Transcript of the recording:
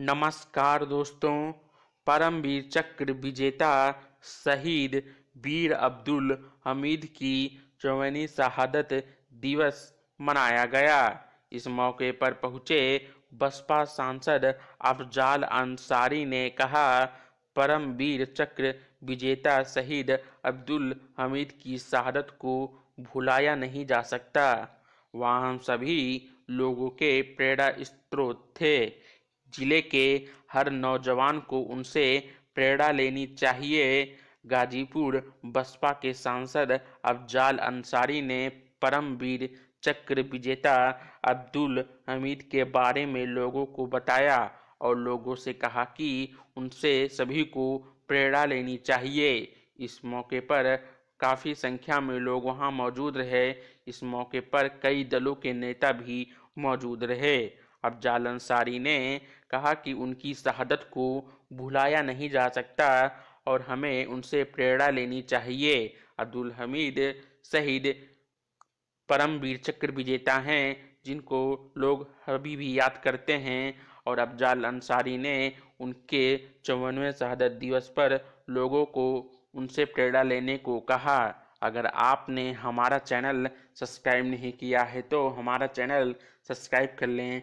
नमस्कार दोस्तों परमवीर चक्र विजेता शहीद वीर अब्दुल हमीद की चौवनी शहादत दिवस मनाया गया इस मौके पर पहुंचे बसपा सांसद अफजाल अंसारी ने कहा परमवीर चक्र विजेता शहीद अब्दुल हमीद की शहादत को भुलाया नहीं जा सकता वहाँ हम सभी लोगों के प्रेरणा स्रोत थे जिले के हर नौजवान को उनसे प्रेरणा लेनी चाहिए गाजीपुर बसपा के सांसद अफजाल अंसारी ने परमवीर चक्र विजेता अब्दुल हमीद के बारे में लोगों को बताया और लोगों से कहा कि उनसे सभी को प्रेरणा लेनी चाहिए इस मौके पर काफ़ी संख्या में लोग वहां मौजूद रहे इस मौके पर कई दलों के नेता भी मौजूद रहे अब जालंसारी ने कहा कि उनकी शहादत को भुलाया नहीं जा सकता और हमें उनसे प्रेरणा लेनी चाहिए अब्दुल हमीद शहीद परमवीर चक्र विजेता हैं जिनको लोग अभी भी याद करते हैं और अफजाल अंसारी ने उनके चौवनवे शहादत दिवस पर लोगों को उनसे प्रेरणा लेने को कहा अगर आपने हमारा चैनल सब्सक्राइब नहीं किया है तो हमारा चैनल सब्सक्राइब कर लें